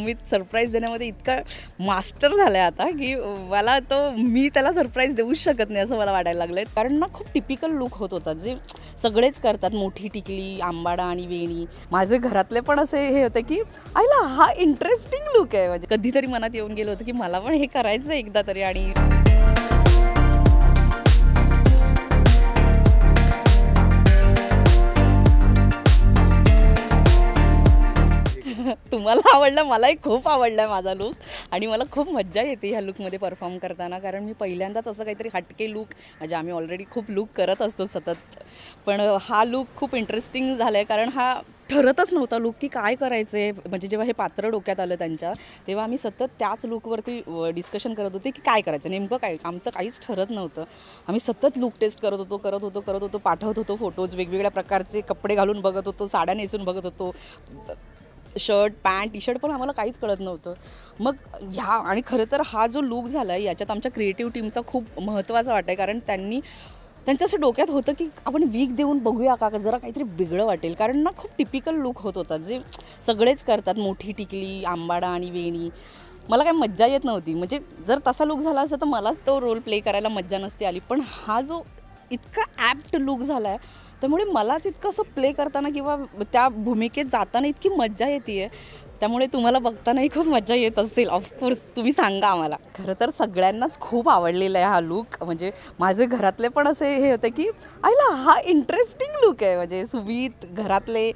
मी surprise देण्यामध्ये इतका master झाला आहे आता की मला तो मी त्याला सरप्राईज देऊच शकत नाही असं मला वाटायला लागलं आहे कारण ना खूप टिपिकल लुक होत होता जे सगळेच करतात मोठी टिकली आंबाडा आणि वेणी माझे घरातले पण असे हे होते की आईला हा इंटरेस्टिंग लुक आहे म्हणजे कधीतरी मनात येऊन गेलं होतं की मला पण हे करायचं एकदा तरी आणि तुम्हाला आवडला मलाही खूप आवडला आहे माझा लूक आणि मला खूप मज्जा येते ह्या लूकमध्ये परफॉर्म करताना कारण मी पहिल्यांदाच असं काहीतरी हटके लूक म्हणजे आम्ही ऑलरेडी खूप लूक करत असतो सतत पण हा लूक खूप इंटरेस्टिंग झाला आहे कारण हा ठरतच नव्हता लूक की काय करायचं आहे म्हणजे जेव्हा हे पात्र डोक्यात आलं त्यांच्या तेव्हा आम्ही सतत त्याच लूकवरती डिस्कशन करत होते की काय करायचं नेमकं काय आमचं काहीच ठरत नव्हतं आम्ही सतत लूक टेस्ट करत होतो करत होतो करत होतो पाठवत होतो फोटोज वेगवेगळ्या प्रकारचे कपडे घालून बघत होतो साड्या नेसून बघत होतो शर्ट पॅन्ट टी शर्ट पण आम्हाला काहीच कळत नव्हतं मग ह्या आणि खरं तर हा जो लूक झाला आहे याच्यात आमच्या क्रिएटिव्ह टीमचा खूप महत्त्वाचा वाटा आहे कारण त्यांनी त्यांच्या असं डोक्यात होतं की आपण वीक देऊन बघूया का जरा काहीतरी वेगळं वाटेल कारण ना खूप टिपिकल लूक होत होता जे सगळेच करतात मोठी टिकली आंबाडा आणि वेणी मला काय मज्जा येत नव्हती म्हणजे जर तसा लूक झाला असता तर मलाच तो रोल प्ले करायला मज्जा नसती आली पण हा जो इतका ॲप्ट लूक झाला आहे त्यामुळे मलाच इतकं असं प्ले करताना किंवा त्या भूमिकेत जाताना इतकी मज्जा येते आहे त्यामुळे तुम्हाला बघतानाही खूप मजा येत असेल ऑफकोर्स तुम्ही सांगा आम्हाला खरं तर सगळ्यांनाच खूप आवडलेला आहे हा लूक म्हणजे माझे घरातले पण असे हे होते की आईला हा इंटरेस्टिंग लूक आहे म्हणजे सुवीत घरातले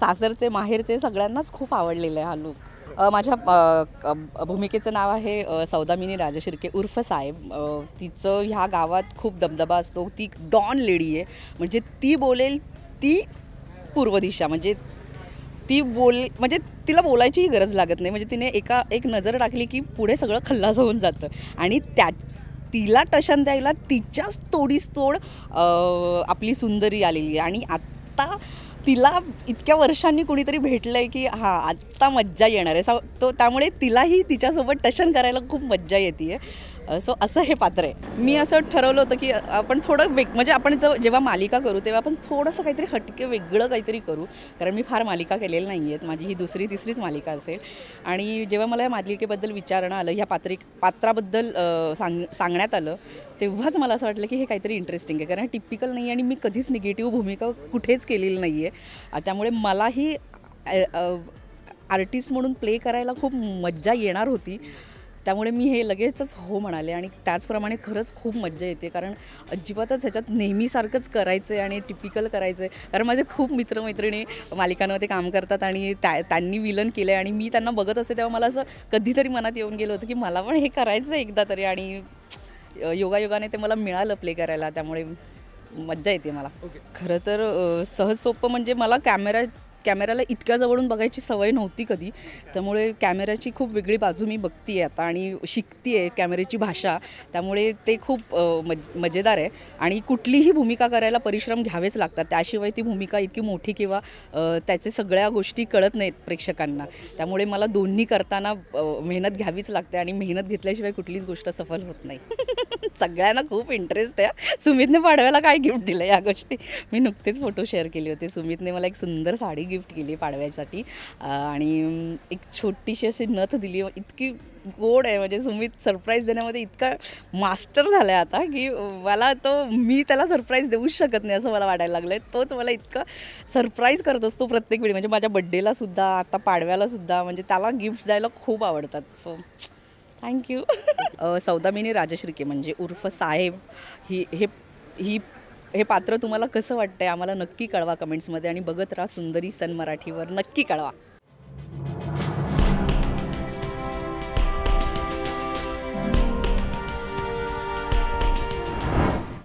सासरचे माहेरचे सगळ्यांनाच खूप आवडलेला आहे हा लूक माझ्या भूमिकेचं नाव आहे सौदामिनी राजशिर्के उर्फ साहेब तिचं ह्या गावात खूप दबदबा असतो ती डॉन लेडी आहे म्हणजे ती बोलेल ती पूर्व दिशा म्हणजे ती बोल म्हणजे तिला बोलायचीही गरज लागत नाही म्हणजे तिने एका एक नजर टाकली की पुढे सगळं खल्लास होऊन जातं आणि त्या तिला टशन द्यायला तिच्याच तोडीस तोड आपली सुंदरी आलेली आहे आणि आत्ता तिला इतक्या वर्षांनी कुणीतरी भेटलं आहे की हां आत्ता मज्जा येणार आहे तो त्यामुळे तिलाही तिच्यासोबत टशन करायला खूप मज्जा येते आहे सो असं हे पात्र आहे मी असं ठरवलं होतं की आपण थोडं वेग म्हणजे आपण जर जेव्हा मालिका करू तेव्हा आपण थोडंसं काहीतरी हटके वेगळं काहीतरी करू कारण मी फार मालिका केलेली नाही आहेत माझी ही दुसरी तिसरीच मालिका असेल आणि जेव्हा मला या मालिकेबद्दल विचारणं आलं ह्या पात्रिक पात्राबद्दल सांग सांगण्यात आलं तेव्हाच मला असं वाटलं की हे काहीतरी इंटरेस्टिंग आहे कारण टिपिकल नाही आणि मी कधीच निगेटिव्ह भूमिका कुठेच केलेली नाही आहे त्यामुळे मलाही आर्टिस्ट म्हणून प्ले करायला खूप मज्जा येणार होती त्यामुळे मी हे लगेचच हो म्हणाले आणि त्याचप्रमाणे खरंच खूप मज्जा येते कारण अजिबातच ह्याच्यात नेहमीसारखंच करायचं आहे आणि टिपिकल करायचं आहे कारण माझे खूप मित्रमैत्रिणी मालिकांमध्ये काम करतात आणि त्या त्यांनी विलन केलं आहे आणि मी त्यांना बघत असते तेव्हा मला असं कधीतरी मनात येऊन गेलं होतं की मला पण हे करायचं आहे एकदा तरी आणि योगायोगाने ते मला मिळालं प्ले करायला त्यामुळे मज्जा येते मला खरं तर सहज सोपं म्हणजे मला कॅमेरा कॅमेऱ्याला इतक्या जवळून बघायची सवय नव्हती कधी त्यामुळे कॅमेऱ्याची खूप वेगळी बाजू मी बघते आहे आता आणि शिकती आहे कॅमेऱ्याची भाषा त्यामुळे ते खूप मज मजेदार आहे आणि कुठलीही भूमिका करायला परिश्रम घ्यावेच लागतात त्याशिवाय ती भूमिका इतकी मोठी किंवा त्याचे सगळ्या गोष्टी कळत नाहीत प्रेक्षकांना त्यामुळे मला दोन्ही करताना मेहनत घ्यावीच लागते आणि मेहनत घेतल्याशिवाय कुठलीच गोष्ट सफल होत नाही सगळ्यांना खूप इंटरेस्ट आहे सुमितने पाडव्याला काय गिफ्ट दिलं या गोष्टी मी नुकतेच फोटो शेअर केले होते सुमितने मला एक सुंदर साडी गिफ्ट केली पाडव्यासाठी आणि एक छोटीशी अशी नथ दिली इतकी गोड आहे म्हणजे सुमित सरप्राईज देण्यामध्ये इतका मास्टर झाला आहे आता की मला तो मी त्याला सरप्राईज देऊच शकत नाही असं मला वाटायला लागलं आहे तोच मला इतकं सरप्राईज करत असतो प्रत्येक वेळी म्हणजे माझ्या बड्डेलासुद्धा सुद्धा आता पाडव्याला म्हणजे त्याला गिफ्ट द्यायला खूप आवडतात थँक्यू सौदामिनी राजश्रीके म्हणजे उर्फ साहेब ही हे ही हे पात्र तुम्हाला कसं वाटतंय आम्हाला नक्की कळवा कमेंट्समध्ये आणि बघत राहा सुंदरी सन मराठीवर नक्की कळवा